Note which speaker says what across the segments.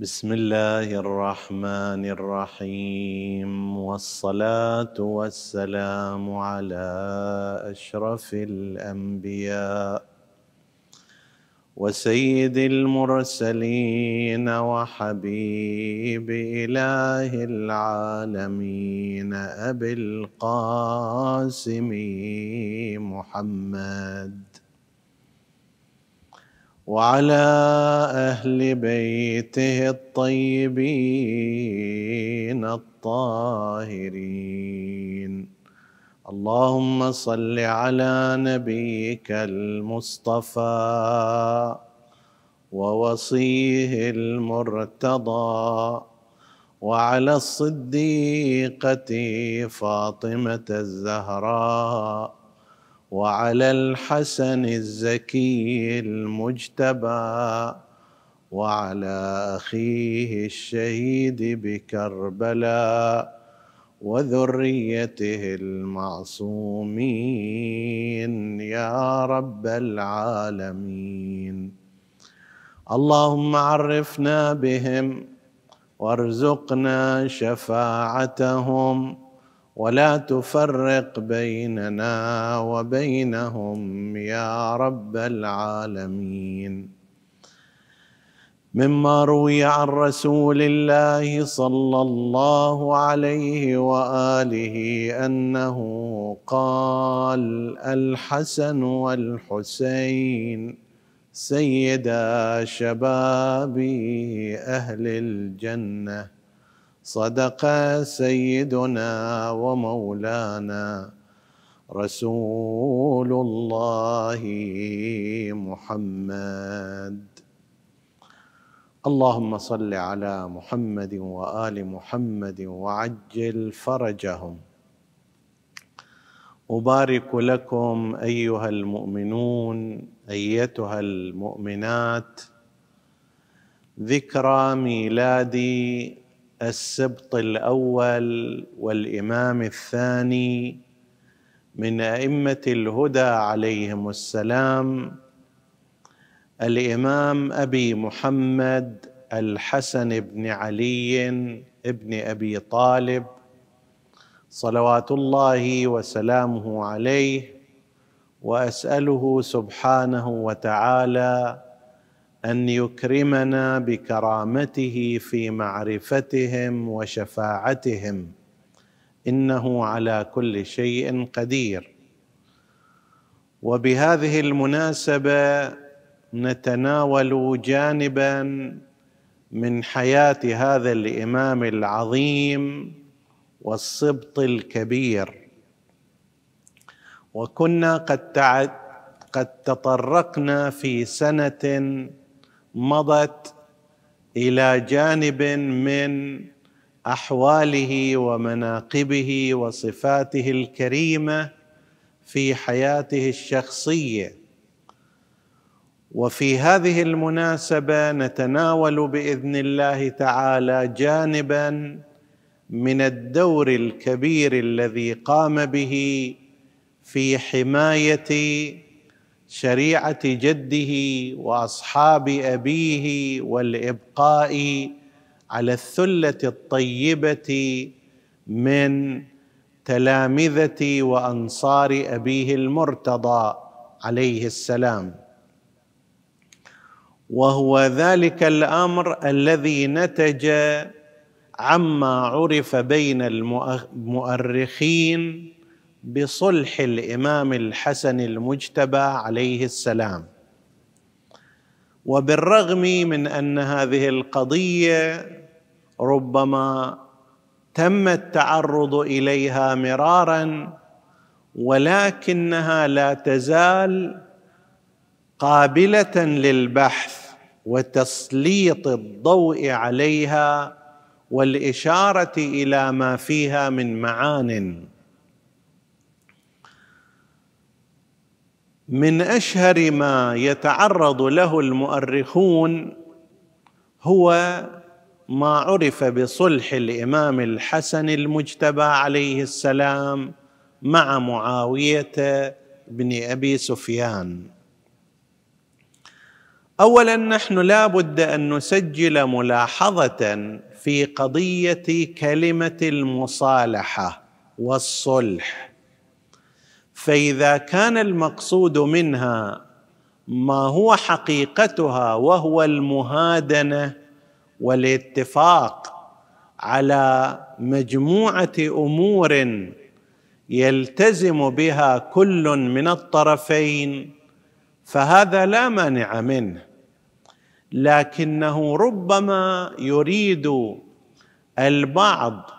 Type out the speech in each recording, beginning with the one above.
Speaker 1: بسم الله الرحمن الرحيم والصلاه والسلام على اشرف الانبياء وسيد المرسلين وحبيب اله العالمين ابي القاسم محمد وعلى اهل بيته الطيبين الطاهرين اللهم صل على نبيك المصطفى ووصيه المرتضى وعلى الصديقه فاطمه الزهراء وعلى الحسن الزكي المجتبى وعلى اخيه الشهيد بكربلاء وذريته المعصومين يا رب العالمين اللهم عرفنا بهم وارزقنا شفاعتهم ولا تفرق بيننا وبينهم يا رب العالمين مما روي عن رسول الله صلى الله عليه واله انه قال الحسن والحسين سيدا شباب اهل الجنه صدق سيدنا ومولانا رسول الله محمد اللهم صل على محمد وال محمد وعجل فرجهم ابارك لكم ايها المؤمنون ايتها المؤمنات ذكرى ميلاد السبط الاول والامام الثاني من ائمه الهدى عليهم السلام الامام ابي محمد الحسن بن علي بن ابي طالب صلوات الله وسلامه عليه واساله سبحانه وتعالى ان يكرمنا بكرامته في معرفتهم وشفاعتهم انه على كل شيء قدير وبهذه المناسبه نتناول جانبا من حياه هذا الامام العظيم والسبط الكبير وكنا قد قد تطرقنا في سنه مضت الى جانب من احواله ومناقبه وصفاته الكريمه في حياته الشخصيه وفي هذه المناسبه نتناول باذن الله تعالى جانبا من الدور الكبير الذي قام به في حمايه شريعه جده واصحاب ابيه والابقاء على الثله الطيبه من تلامذه وانصار ابيه المرتضى عليه السلام وهو ذلك الامر الذي نتج عما عرف بين المؤرخين بصلح الامام الحسن المجتبى عليه السلام وبالرغم من ان هذه القضيه ربما تم التعرض اليها مرارا ولكنها لا تزال قابله للبحث وتسليط الضوء عليها والاشاره الى ما فيها من معان من اشهر ما يتعرض له المؤرخون هو ما عرف بصلح الامام الحسن المجتبى عليه السلام مع معاويه بن ابي سفيان اولا نحن لا بد ان نسجل ملاحظه في قضيه كلمه المصالحه والصلح فاذا كان المقصود منها ما هو حقيقتها وهو المهادنه والاتفاق على مجموعه امور يلتزم بها كل من الطرفين فهذا لا مانع منه لكنه ربما يريد البعض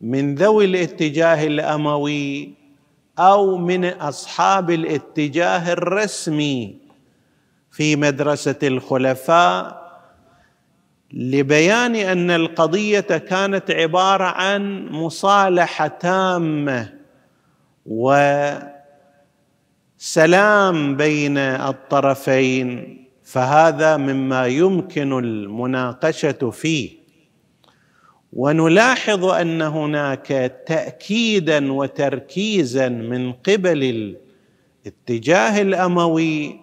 Speaker 1: من ذوي الاتجاه الاموي او من اصحاب الاتجاه الرسمي في مدرسه الخلفاء لبيان ان القضيه كانت عباره عن مصالحه تامه وسلام بين الطرفين فهذا مما يمكن المناقشه فيه ونلاحظ ان هناك تاكيدا وتركيزا من قبل الاتجاه الاموي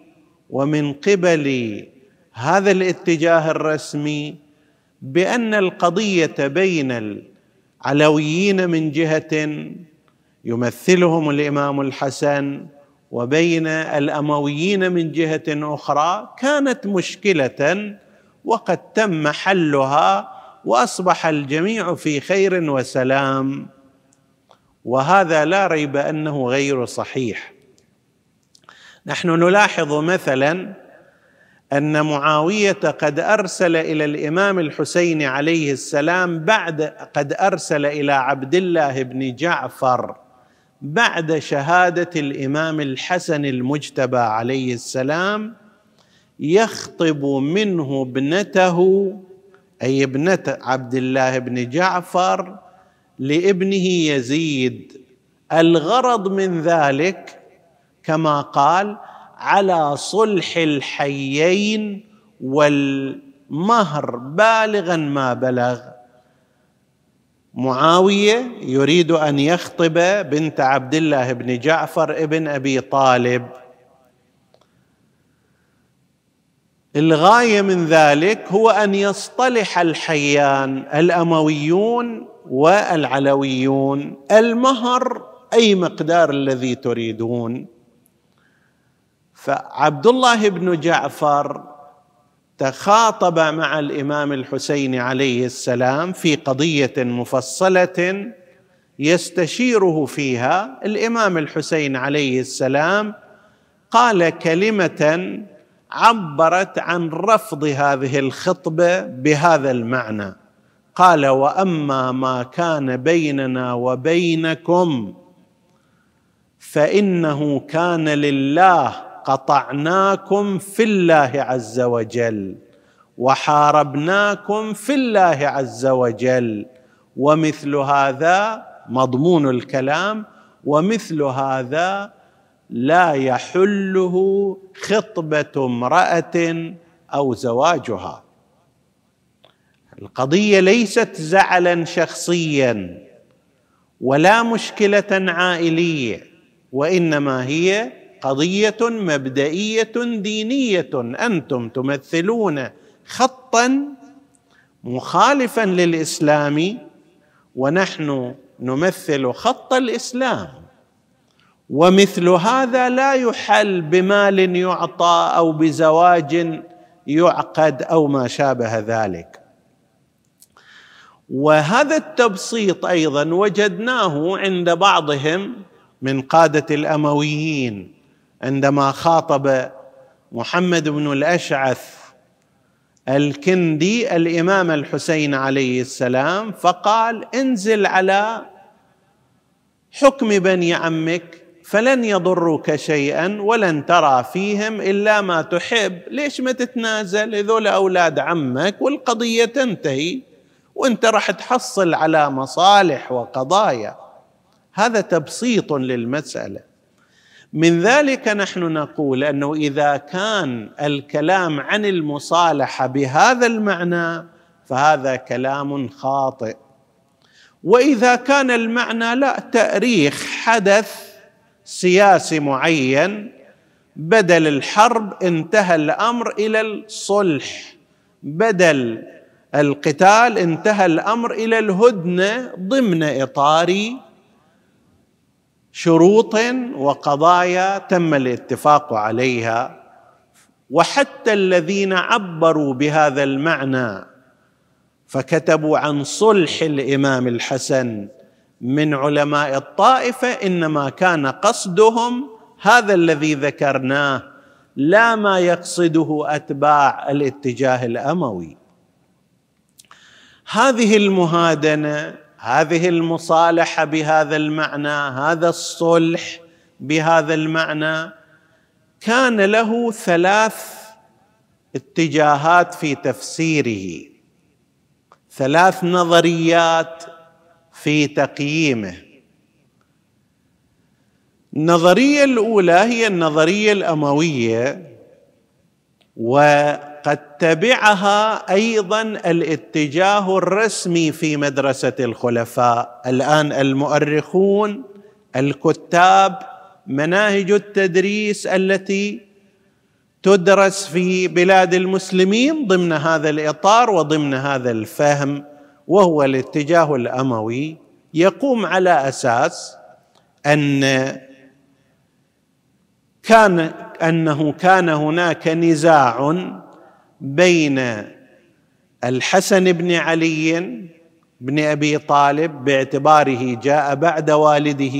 Speaker 1: ومن قبل هذا الاتجاه الرسمي بان القضيه بين العلويين من جهه يمثلهم الامام الحسن وبين الامويين من جهه اخرى كانت مشكله وقد تم حلها واصبح الجميع في خير وسلام وهذا لا ريب انه غير صحيح نحن نلاحظ مثلا ان معاويه قد ارسل الى الامام الحسين عليه السلام بعد قد ارسل الى عبد الله بن جعفر بعد شهاده الامام الحسن المجتبى عليه السلام يخطب منه ابنته أي ابنة عبد الله بن جعفر لابنه يزيد الغرض من ذلك كما قال على صلح الحيين والمهر بالغا ما بلغ معاويه يريد ان يخطب بنت عبد الله بن جعفر ابن ابي طالب الغايه من ذلك هو ان يصطلح الحيان الامويون والعلويون المهر اي مقدار الذي تريدون فعبد الله بن جعفر تخاطب مع الامام الحسين عليه السلام في قضيه مفصله يستشيره فيها الامام الحسين عليه السلام قال كلمه عبرت عن رفض هذه الخطبه بهذا المعنى قال واما ما كان بيننا وبينكم فانه كان لله قطعناكم في الله عز وجل وحاربناكم في الله عز وجل ومثل هذا مضمون الكلام ومثل هذا لا يحله خطبه امراه او زواجها القضيه ليست زعلا شخصيا ولا مشكله عائليه وانما هي قضيه مبدئيه دينيه انتم تمثلون خطا مخالفا للاسلام ونحن نمثل خط الاسلام ومثل هذا لا يحل بمال يعطى او بزواج يعقد او ما شابه ذلك وهذا التبسيط ايضا وجدناه عند بعضهم من قاده الامويين عندما خاطب محمد بن الاشعث الكندي الامام الحسين عليه السلام فقال انزل على حكم بني عمك فلن يضروك شيئا ولن ترى فيهم الا ما تحب، ليش ما تتنازل؟ هذول اولاد عمك والقضيه تنتهي وانت راح تحصل على مصالح وقضايا. هذا تبسيط للمساله. من ذلك نحن نقول انه اذا كان الكلام عن المصالحه بهذا المعنى فهذا كلام خاطئ. واذا كان المعنى لا تاريخ حدث سياسي معين بدل الحرب انتهى الامر الى الصلح بدل القتال انتهى الامر الى الهدنه ضمن اطار شروط وقضايا تم الاتفاق عليها وحتى الذين عبروا بهذا المعنى فكتبوا عن صلح الامام الحسن من علماء الطائفه انما كان قصدهم هذا الذي ذكرناه لا ما يقصده اتباع الاتجاه الاموي هذه المهادنه هذه المصالحه بهذا المعنى هذا الصلح بهذا المعنى كان له ثلاث اتجاهات في تفسيره ثلاث نظريات في تقييمه النظريه الاولى هي النظريه الامويه وقد تبعها ايضا الاتجاه الرسمي في مدرسه الخلفاء الان المؤرخون الكتاب مناهج التدريس التي تدرس في بلاد المسلمين ضمن هذا الاطار وضمن هذا الفهم وهو الاتجاه الاموي يقوم على اساس ان كان انه كان هناك نزاع بين الحسن بن علي بن ابي طالب باعتباره جاء بعد والده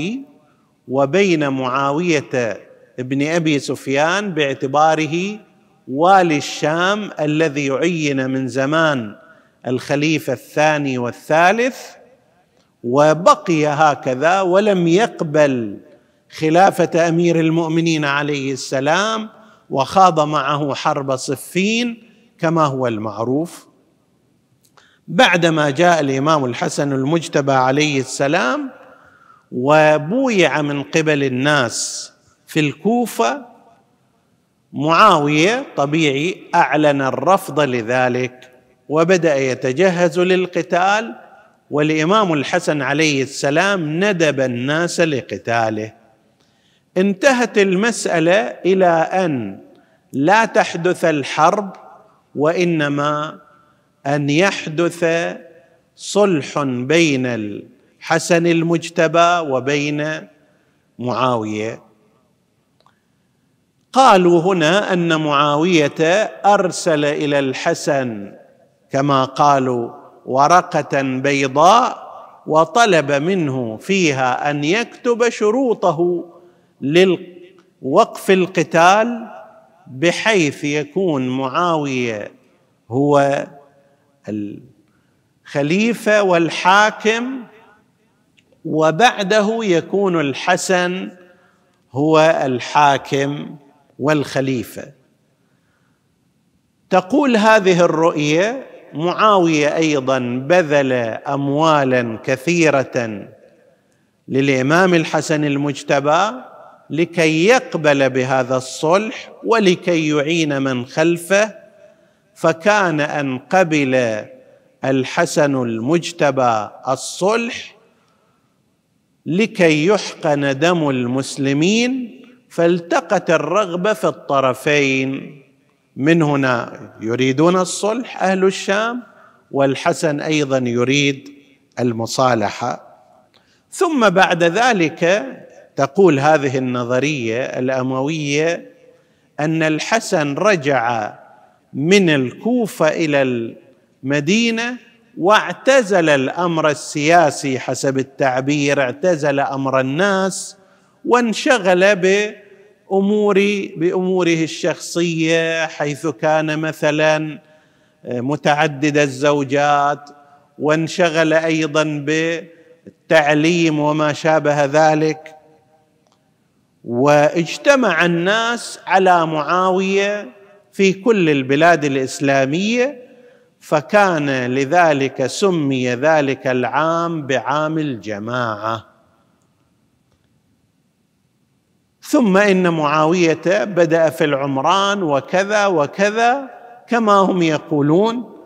Speaker 1: وبين معاويه بن ابي سفيان باعتباره والي الشام الذي عين من زمان الخليفه الثاني والثالث وبقي هكذا ولم يقبل خلافه امير المؤمنين عليه السلام وخاض معه حرب صفين كما هو المعروف بعدما جاء الامام الحسن المجتبى عليه السلام وبويع من قبل الناس في الكوفه معاويه طبيعي اعلن الرفض لذلك وبدا يتجهز للقتال والامام الحسن عليه السلام ندب الناس لقتاله انتهت المساله الى ان لا تحدث الحرب وانما ان يحدث صلح بين الحسن المجتبى وبين معاويه قالوا هنا ان معاويه ارسل الى الحسن كما قالوا ورقه بيضاء وطلب منه فيها ان يكتب شروطه لوقف القتال بحيث يكون معاويه هو الخليفه والحاكم وبعده يكون الحسن هو الحاكم والخليفه تقول هذه الرؤيه معاويه ايضا بذل اموالا كثيره للامام الحسن المجتبى لكي يقبل بهذا الصلح ولكي يعين من خلفه فكان ان قبل الحسن المجتبى الصلح لكي يحقن دم المسلمين فالتقت الرغبه في الطرفين من هنا يريدون الصلح اهل الشام والحسن ايضا يريد المصالحه ثم بعد ذلك تقول هذه النظريه الامويه ان الحسن رجع من الكوفه الى المدينه واعتزل الامر السياسي حسب التعبير اعتزل امر الناس وانشغل ب اموري باموره الشخصيه حيث كان مثلا آه، متعدد الزوجات وانشغل ايضا بالتعليم وما شابه ذلك واجتمع الناس على معاويه في كل البلاد الاسلاميه فكان لذلك سمي ذلك العام بعام الجماعه ثم ان معاويه بدا في العمران وكذا وكذا كما هم يقولون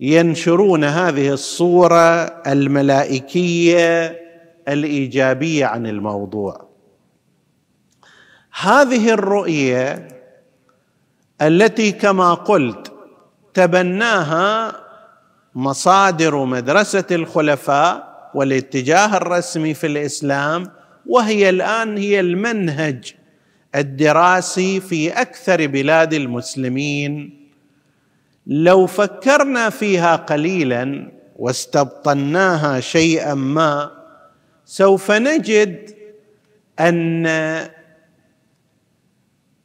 Speaker 1: وينشرون هذه الصوره الملائكيه الايجابيه عن الموضوع هذه الرؤيه التي كما قلت تبناها مصادر مدرسه الخلفاء والاتجاه الرسمي في الاسلام وهي الان هي المنهج الدراسي في اكثر بلاد المسلمين لو فكرنا فيها قليلا واستبطناها شيئا ما سوف نجد ان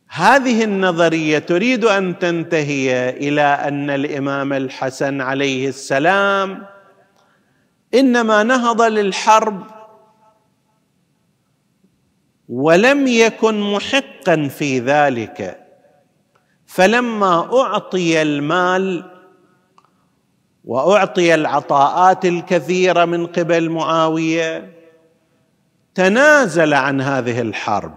Speaker 1: هذه النظريه تريد ان تنتهي الى ان الامام الحسن عليه السلام انما نهض للحرب ولم يكن محقا في ذلك فلما اعطي المال واعطي العطاءات الكثيره من قبل معاويه تنازل عن هذه الحرب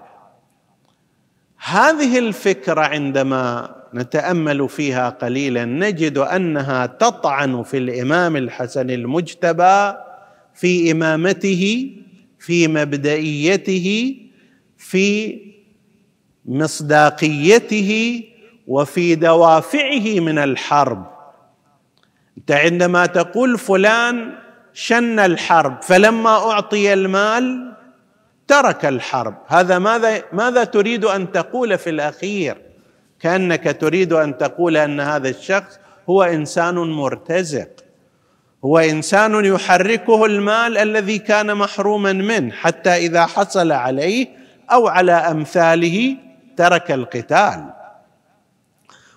Speaker 1: هذه الفكره عندما نتامل فيها قليلا نجد انها تطعن في الامام الحسن المجتبى في امامته في مبدئيته في مصداقيته وفي دوافعه من الحرب انت عندما تقول فلان شن الحرب فلما اعطي المال ترك الحرب هذا ماذا ماذا تريد ان تقول في الاخير كانك تريد ان تقول ان هذا الشخص هو انسان مرتزق هو انسان يحركه المال الذي كان محروما منه حتى اذا حصل عليه او على امثاله ترك القتال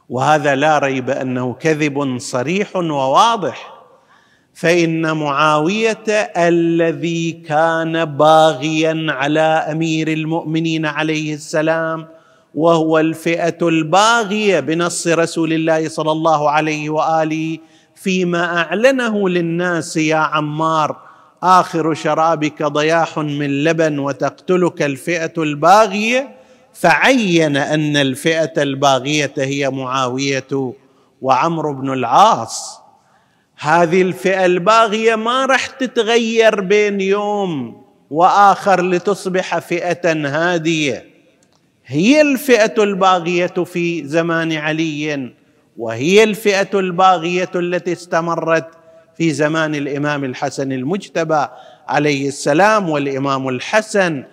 Speaker 1: وهذا لا ريب انه كذب صريح وواضح فان معاويه الذي كان باغيا على امير المؤمنين عليه السلام وهو الفئه الباغيه بنص رسول الله صلى الله عليه واله فيما اعلنه للناس يا عمار اخر شرابك ضياح من لبن وتقتلك الفئه الباغيه فعين ان الفئه الباغيه هي معاويه وعمرو بن العاص هذه الفئه الباغيه ما راح تتغير بين يوم واخر لتصبح فئه هاديه هي الفئه الباغيه في زمان علي وهي الفئه الباغيه التي استمرت في زمان الامام الحسن المجتبى عليه السلام والامام الحسن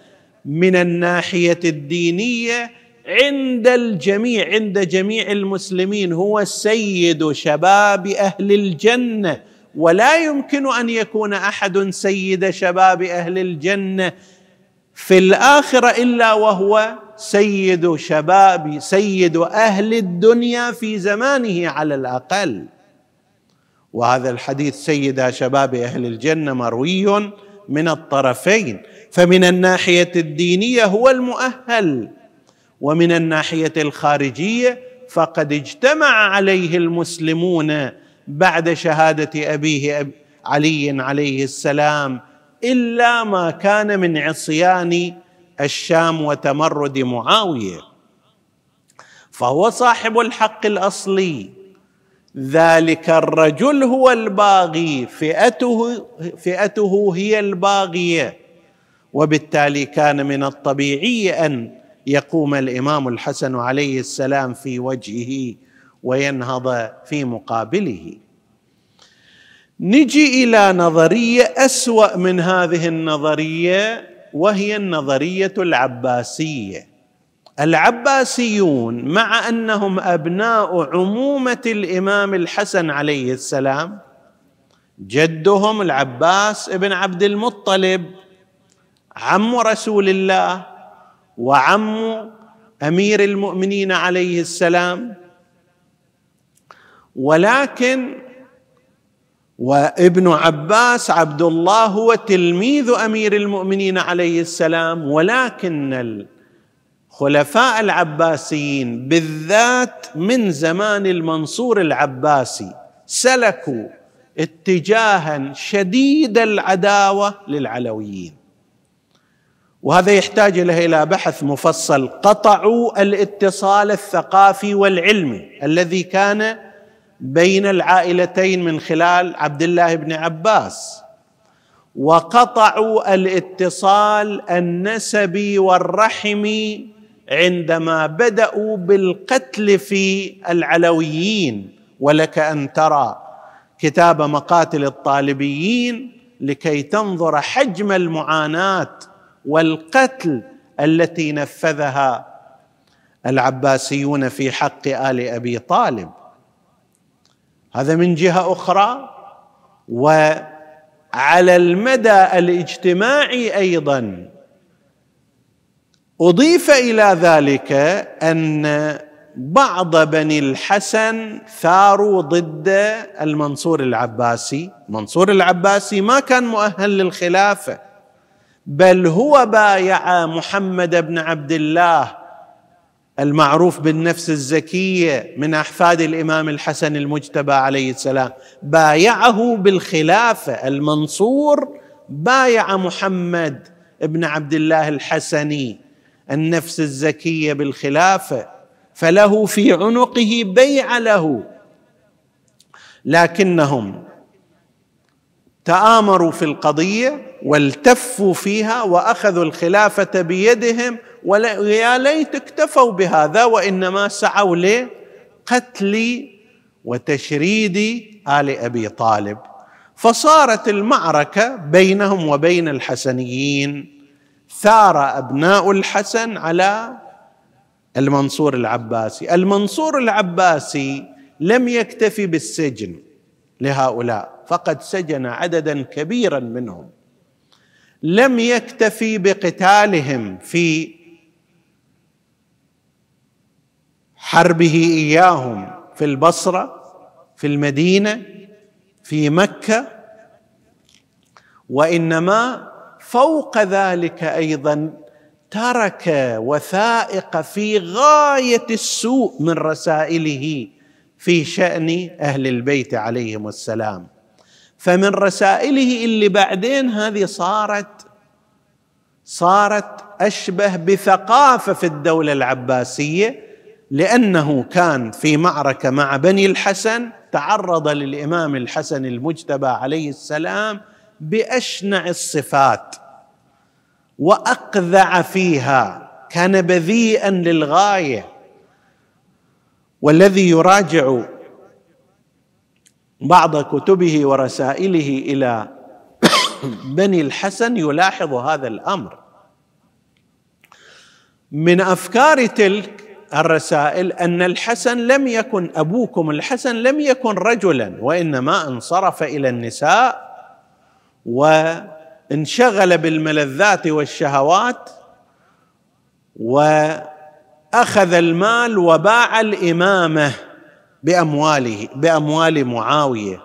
Speaker 1: من الناحيه الدينيه عند الجميع عند جميع المسلمين هو سيد شباب اهل الجنه ولا يمكن ان يكون احد سيد شباب اهل الجنه في الاخره الا وهو سيد شباب سيد اهل الدنيا في زمانه على الاقل وهذا الحديث سيد شباب اهل الجنه مروي من الطرفين فمن الناحيه الدينيه هو المؤهل ومن الناحيه الخارجيه فقد اجتمع عليه المسلمون بعد شهاده ابيه علي عليه السلام الا ما كان من عصيان الشام وتمرد معاويه فهو صاحب الحق الاصلي ذلك الرجل هو الباغي فئته فئته هي الباغيه وبالتالي كان من الطبيعي ان يقوم الامام الحسن عليه السلام في وجهه وينهض في مقابله نجي الى نظريه اسوا من هذه النظريه وهي النظريه العباسيه العباسيون مع انهم ابناء عمومه الامام الحسن عليه السلام جدهم العباس بن عبد المطلب عم رسول الله وعم امير المؤمنين عليه السلام ولكن وابن عباس عبد الله هو تلميذ امير المؤمنين عليه السلام ولكن الخلفاء العباسيين بالذات من زمان المنصور العباسي سلكوا اتجاها شديد العداوه للعلويين وهذا يحتاج الى بحث مفصل قطعوا الاتصال الثقافي والعلمي الذي كان بين العائلتين من خلال عبد الله بن عباس وقطعوا الاتصال النسبي والرحمي عندما بداوا بالقتل في العلويين ولك ان ترى كتاب مقاتل الطالبيين لكي تنظر حجم المعاناه والقتل التي نفذها العباسيون في حق ال ابي طالب هذا من جهه اخرى وعلى المدى الاجتماعي ايضا اضيف الى ذلك ان بعض بني الحسن ثاروا ضد المنصور العباسي منصور العباسي ما كان مؤهل للخلافه بل هو بايع محمد بن عبد الله المعروف بالنفس الزكيه من احفاد الامام الحسن المجتبى عليه السلام بايعه بالخلافه المنصور بايع محمد بن عبد الله الحسني النفس الزكيه بالخلافه فله في عنقه بيع له لكنهم تآمروا في القضية والتفوا فيها وأخذوا الخلافة بيدهم ويا ليت اكتفوا بهذا وانما سعوا لقتل وتشريد ال ابي طالب فصارت المعركه بينهم وبين الحسنيين ثار ابناء الحسن على المنصور العباسي المنصور العباسي لم يكتفي بالسجن لهؤلاء فقد سجن عددا كبيرا منهم لم يكتفي بقتالهم في حربه اياهم في البصره في المدينه في مكه وانما فوق ذلك ايضا ترك وثائق في غايه السوء من رسائله في شان اهل البيت عليهم السلام فمن رسائله اللي بعدين هذه صارت صارت اشبه بثقافه في الدوله العباسيه لانه كان في معركه مع بني الحسن تعرض للامام الحسن المجتبى عليه السلام باشنع الصفات واقذع فيها كان بذيئا للغايه والذي يراجع بعض كتبه ورسائله الى بني الحسن يلاحظ هذا الامر من افكار تلك الرسائل ان الحسن لم يكن ابوكم الحسن لم يكن رجلا وانما انصرف الى النساء وانشغل بالملذات والشهوات واخذ المال وباع الامامه بامواله باموال معاويه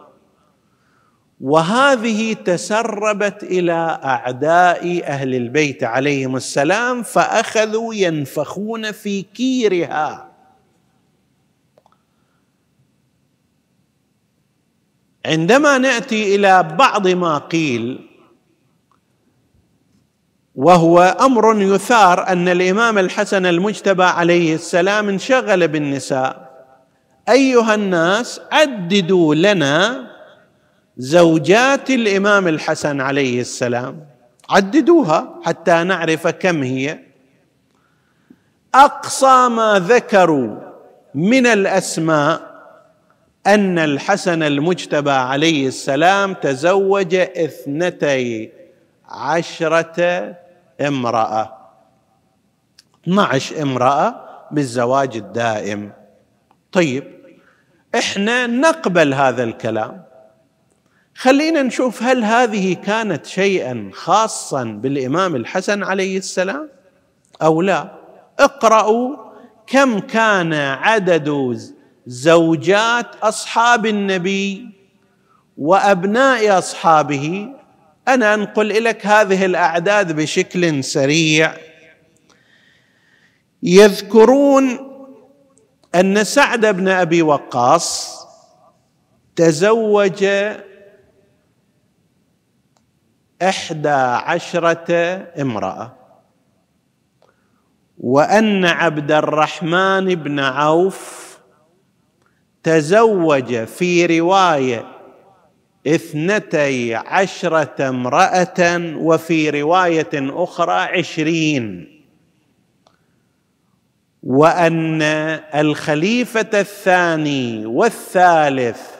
Speaker 1: وهذه تسربت الى اعداء اهل البيت عليهم السلام فاخذوا ينفخون في كيرها عندما ناتي الى بعض ما قيل وهو امر يثار ان الامام الحسن المجتبى عليه السلام انشغل بالنساء ايها الناس عددوا لنا زوجات الامام الحسن عليه السلام عددوها حتى نعرف كم هي اقصى ما ذكروا من الاسماء ان الحسن المجتبى عليه السلام تزوج اثنتي عشره امراه 12 امراه بالزواج الدائم طيب احنا نقبل هذا الكلام خلينا نشوف هل هذه كانت شيئا خاصا بالامام الحسن عليه السلام او لا اقرأوا كم كان عدد زوجات اصحاب النبي وابناء اصحابه انا انقل لك هذه الاعداد بشكل سريع يذكرون ان سعد بن ابي وقاص تزوج احدى عشره امراه وان عبد الرحمن بن عوف تزوج في روايه اثنتي عشره امراه وفي روايه اخرى عشرين وان الخليفه الثاني والثالث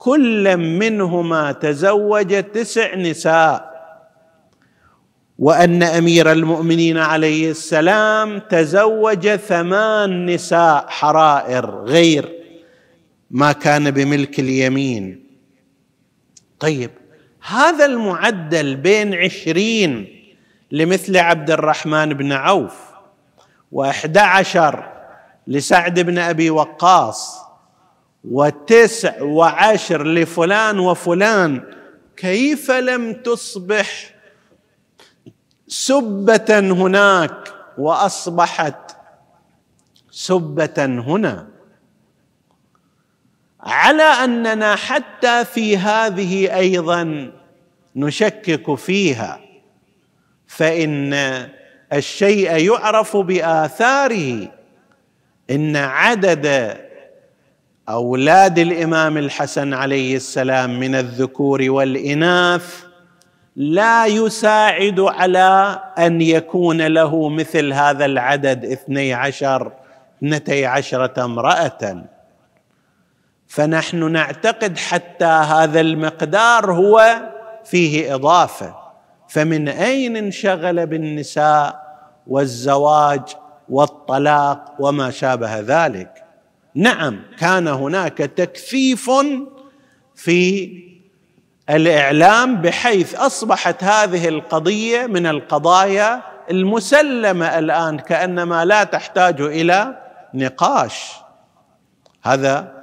Speaker 1: كل منهما تزوج تسع نساء وان امير المؤمنين عليه السلام تزوج ثمان نساء حرائر غير ما كان بملك اليمين طيب هذا المعدل بين عشرين لمثل عبد الرحمن بن عوف وأحد عشر لسعد بن أبي وقاص وتسع وعشر لفلان وفلان كيف لم تصبح سبة هناك وأصبحت سبة هنا على أننا حتى في هذه أيضا نشكك فيها فإن الشيء يعرف بآثاره إن عدد اولاد الامام الحسن عليه السلام من الذكور والاناث لا يساعد على ان يكون له مثل هذا العدد اثني عشر اثنتي عشره امراه فنحن نعتقد حتى هذا المقدار هو فيه اضافه فمن اين انشغل بالنساء والزواج والطلاق وما شابه ذلك نعم كان هناك تكثيف في الاعلام بحيث اصبحت هذه القضيه من القضايا المسلمه الان كانما لا تحتاج الى نقاش هذا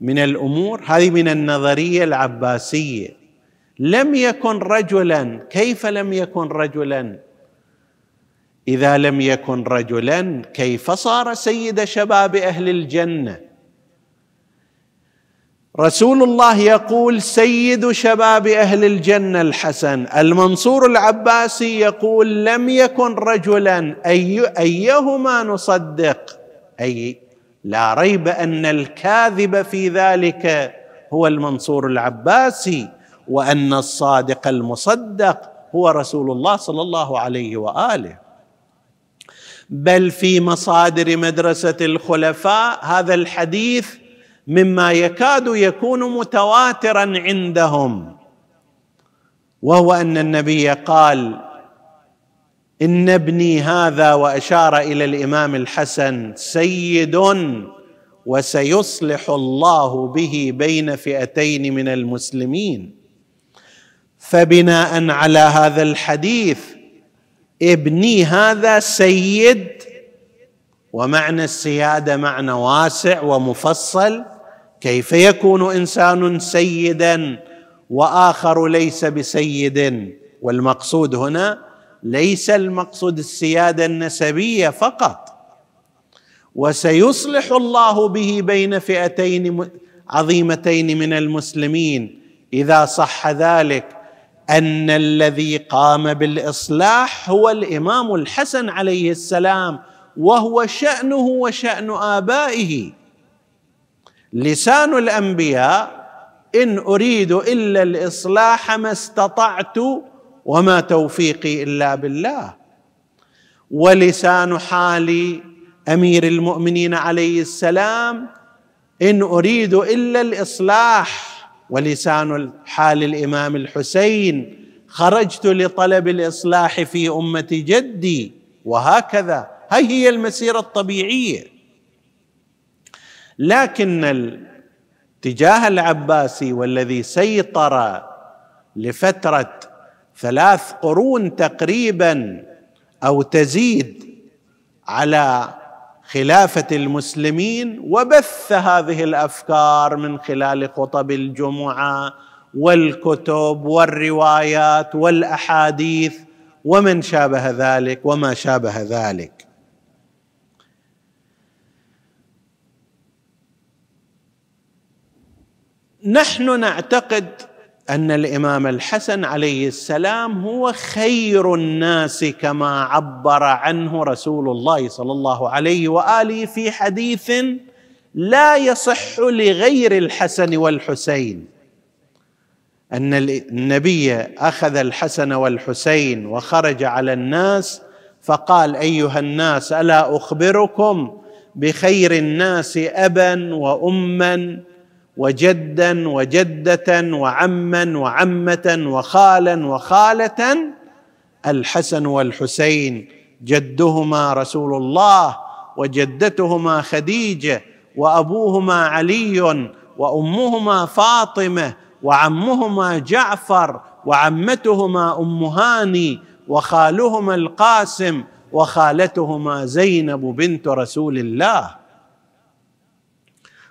Speaker 1: من الامور هذه من النظريه العباسيه لم يكن رجلا كيف لم يكن رجلا اذا لم يكن رجلا كيف صار سيد شباب اهل الجنه رسول الله يقول سيد شباب اهل الجنه الحسن المنصور العباسي يقول لم يكن رجلا أي ايهما نصدق اي لا ريب ان الكاذب في ذلك هو المنصور العباسي وان الصادق المصدق هو رسول الله صلى الله عليه واله بل في مصادر مدرسه الخلفاء هذا الحديث مما يكاد يكون متواترا عندهم وهو ان النبي قال ان ابني هذا واشار الى الامام الحسن سيد وسيصلح الله به بين فئتين من المسلمين فبناء على هذا الحديث ابني هذا سيد ومعنى السياده معنى واسع ومفصل كيف يكون انسان سيدا واخر ليس بسيد والمقصود هنا ليس المقصود السياده النسبيه فقط وسيصلح الله به بين فئتين عظيمتين من المسلمين اذا صح ذلك ان الذي قام بالاصلاح هو الامام الحسن عليه السلام وهو شانه وشان ابائه لسان الانبياء ان اريد الا الاصلاح ما استطعت وما توفيقي الا بالله ولسان حال امير المؤمنين عليه السلام ان اريد الا الاصلاح ولسان حال الامام الحسين خرجت لطلب الاصلاح في امه جدي وهكذا هاي هي المسيره الطبيعيه لكن الاتجاه العباسي والذي سيطر لفتره ثلاث قرون تقريبا او تزيد على خلافه المسلمين وبث هذه الافكار من خلال خطب الجمعه والكتب والروايات والاحاديث ومن شابه ذلك وما شابه ذلك نحن نعتقد ان الامام الحسن عليه السلام هو خير الناس كما عبر عنه رسول الله صلى الله عليه واله في حديث لا يصح لغير الحسن والحسين ان النبي اخذ الحسن والحسين وخرج على الناس فقال ايها الناس الا اخبركم بخير الناس ابا واما وجدا وجده وعما وعمه وخالا وخاله الحسن والحسين جدهما رسول الله وجدتهما خديجه وابوهما علي وامهما فاطمه وعمهما جعفر وعمتهما ام هاني وخالهما القاسم وخالتهما زينب بنت رسول الله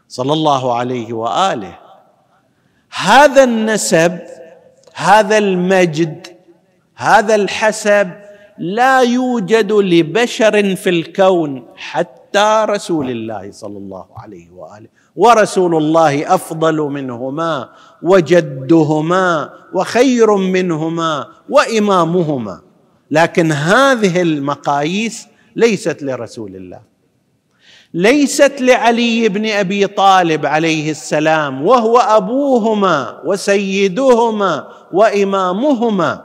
Speaker 1: صلى الله عليه واله هذا النسب هذا المجد هذا الحسب لا يوجد لبشر في الكون حتى رسول الله صلى الله عليه واله ورسول الله افضل منهما وجدهما وخير منهما وامامهما لكن هذه المقاييس ليست لرسول الله ليست لعلي بن ابي طالب عليه السلام وهو ابوهما وسيدهما وامامهما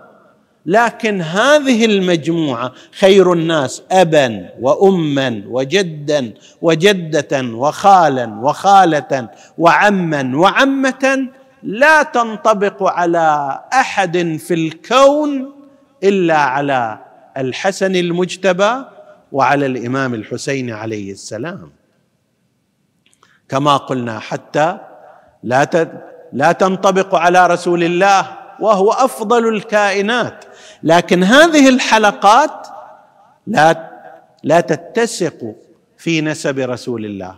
Speaker 1: لكن هذه المجموعه خير الناس ابا واما وجدا وجده وخالا وخاله وعما وعمه لا تنطبق على احد في الكون الا على الحسن المجتبى وعلى الامام الحسين عليه السلام كما قلنا حتى لا لا تنطبق على رسول الله وهو افضل الكائنات لكن هذه الحلقات لا لا تتسق في نسب رسول الله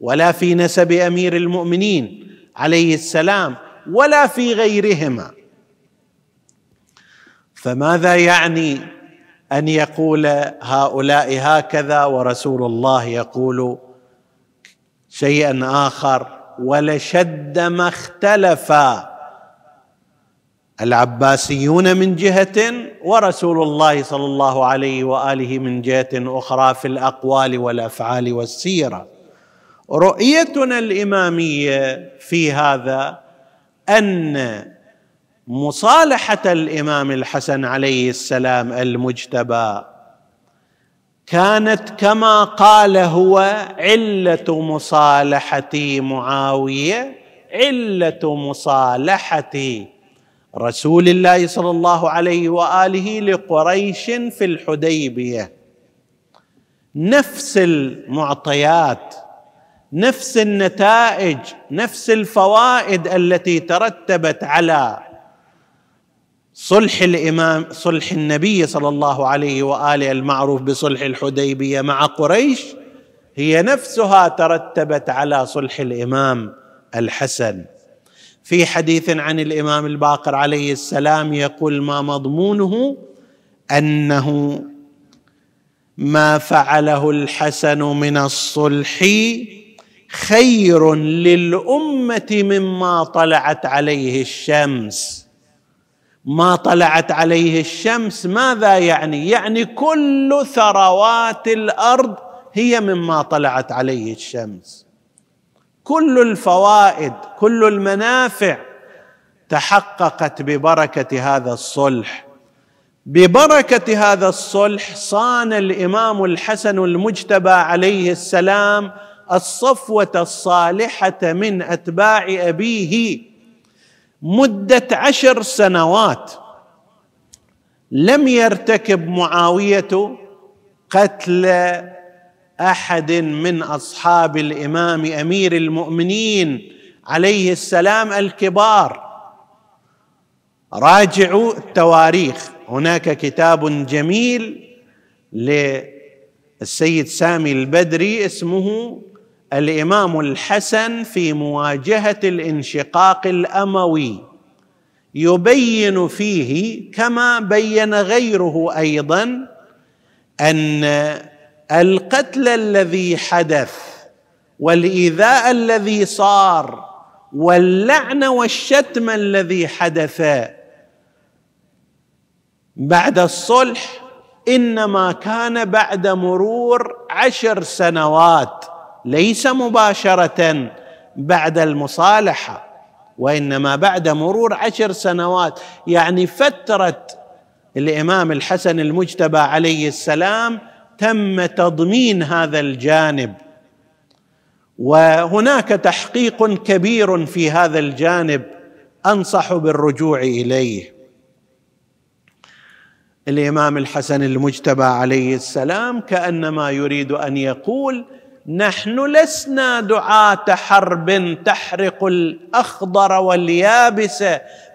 Speaker 1: ولا في نسب امير المؤمنين عليه السلام ولا في غيرهما فماذا يعني ان يقول هؤلاء هكذا ورسول الله يقول شيئا اخر ولشد ما اختلف العباسيون من جهه ورسول الله صلى الله عليه واله من جهه اخرى في الاقوال والافعال والسيره رؤيتنا الاماميه في هذا ان مصالحه الامام الحسن عليه السلام المجتبى كانت كما قال هو عله مصالحه معاويه عله مصالحه رسول الله صلى الله عليه واله لقريش في الحديبيه نفس المعطيات نفس النتائج نفس الفوائد التي ترتبت على صلح الامام صلح النبي صلى الله عليه واله المعروف بصلح الحديبيه مع قريش هي نفسها ترتبت على صلح الامام الحسن في حديث عن الامام الباقر عليه السلام يقول ما مضمونه انه ما فعله الحسن من الصلح خير للامه مما طلعت عليه الشمس ما طلعت عليه الشمس ماذا يعني يعني كل ثروات الارض هي مما طلعت عليه الشمس كل الفوائد كل المنافع تحققت ببركه هذا الصلح ببركه هذا الصلح صان الامام الحسن المجتبى عليه السلام الصفوه الصالحه من اتباع ابيه مدة عشر سنوات لم يرتكب معاوية قتل أحد من أصحاب الإمام أمير المؤمنين عليه السلام الكبار راجعوا التواريخ هناك كتاب جميل للسيد سامي البدري اسمه الامام الحسن في مواجهه الانشقاق الاموي يبين فيه كما بين غيره ايضا ان القتل الذي حدث والايذاء الذي صار واللعن والشتم الذي حدث بعد الصلح انما كان بعد مرور عشر سنوات ليس مباشره بعد المصالحه وانما بعد مرور عشر سنوات يعني فتره الامام الحسن المجتبى عليه السلام تم تضمين هذا الجانب وهناك تحقيق كبير في هذا الجانب انصح بالرجوع اليه الامام الحسن المجتبى عليه السلام كانما يريد ان يقول نحن لسنا دعاه حرب تحرق الاخضر واليابس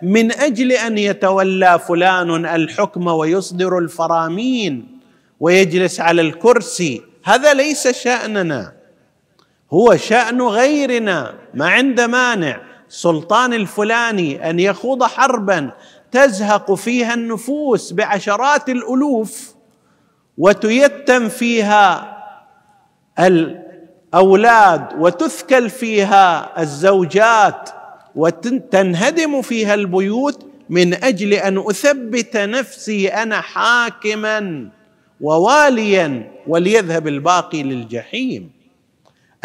Speaker 1: من اجل ان يتولى فلان الحكم ويصدر الفرامين ويجلس على الكرسي هذا ليس شاننا هو شان غيرنا ما عند مانع سلطان الفلاني ان يخوض حربا تزهق فيها النفوس بعشرات الالوف وتيتم فيها اولاد وتثكل فيها الزوجات وتنهدم فيها البيوت من اجل ان اثبت نفسي انا حاكما وواليا وليذهب الباقي للجحيم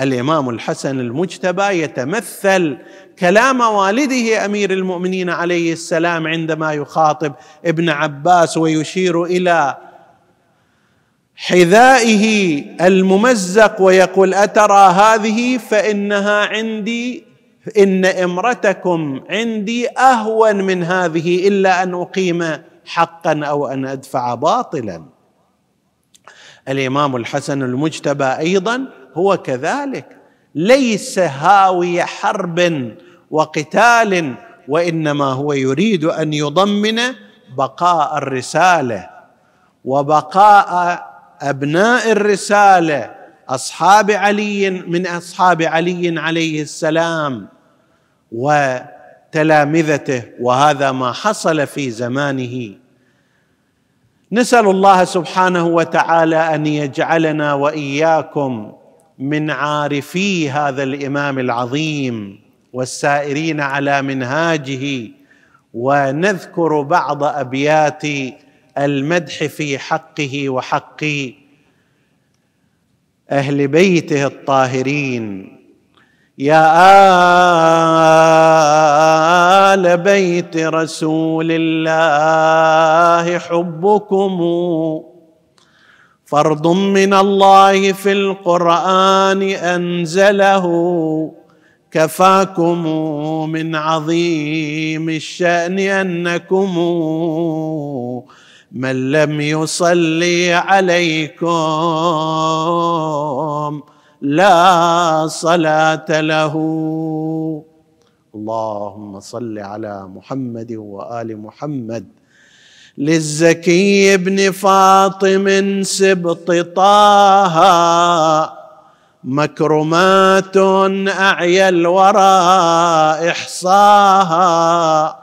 Speaker 1: الامام الحسن المجتبى يتمثل كلام والده امير المؤمنين عليه السلام عندما يخاطب ابن عباس ويشير الى حذائه الممزق ويقول اترى هذه فانها عندي ان امرتكم عندي اهون من هذه الا ان اقيم حقا او ان ادفع باطلا الامام الحسن المجتبى ايضا هو كذلك ليس هاوي حرب وقتال وانما هو يريد ان يضمن بقاء الرساله وبقاء ابناء الرساله اصحاب علي من اصحاب علي عليه السلام وتلامذته وهذا ما حصل في زمانه نسال الله سبحانه وتعالى ان يجعلنا واياكم من عارفي هذا الامام العظيم والسائرين على منهاجه ونذكر بعض ابيات المدح في حقه وحق اهل بيته الطاهرين يا ال بيت رسول الله حبكم فرض من الله في القران انزله كفاكم من عظيم الشان انكم من لم يصلي عليكم لا صلاه له اللهم صل على محمد وال محمد للزكي بن فاطم سبط طه مكرمات أعيا الورى إحصاها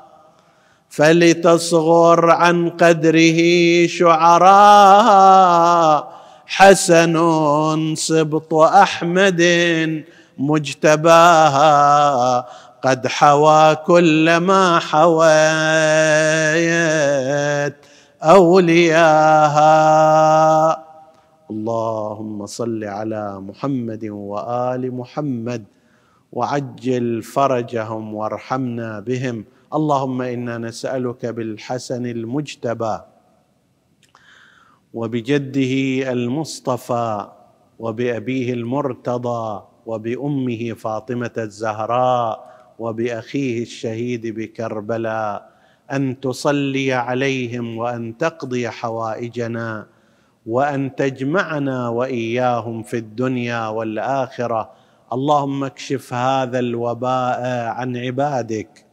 Speaker 1: فلتصغر عن قدره شعراء حسن سبط احمد مجتباها قد حوى كل ما حويت اولياها اللهم صل على محمد وال محمد وعجل فرجهم وارحمنا بهم اللهم انا نسالك بالحسن المجتبى وبجده المصطفى وبابيه المرتضى وبامه فاطمه الزهراء وباخيه الشهيد بكربلاء ان تصلي عليهم وان تقضي حوائجنا وان تجمعنا واياهم في الدنيا والاخره اللهم اكشف هذا الوباء عن عبادك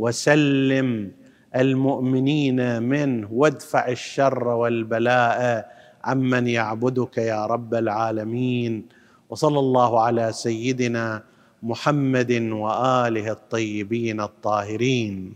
Speaker 1: وسلم المؤمنين منه وادفع الشر والبلاء عمن يعبدك يا رب العالمين وصلى الله على سيدنا محمد واله الطيبين الطاهرين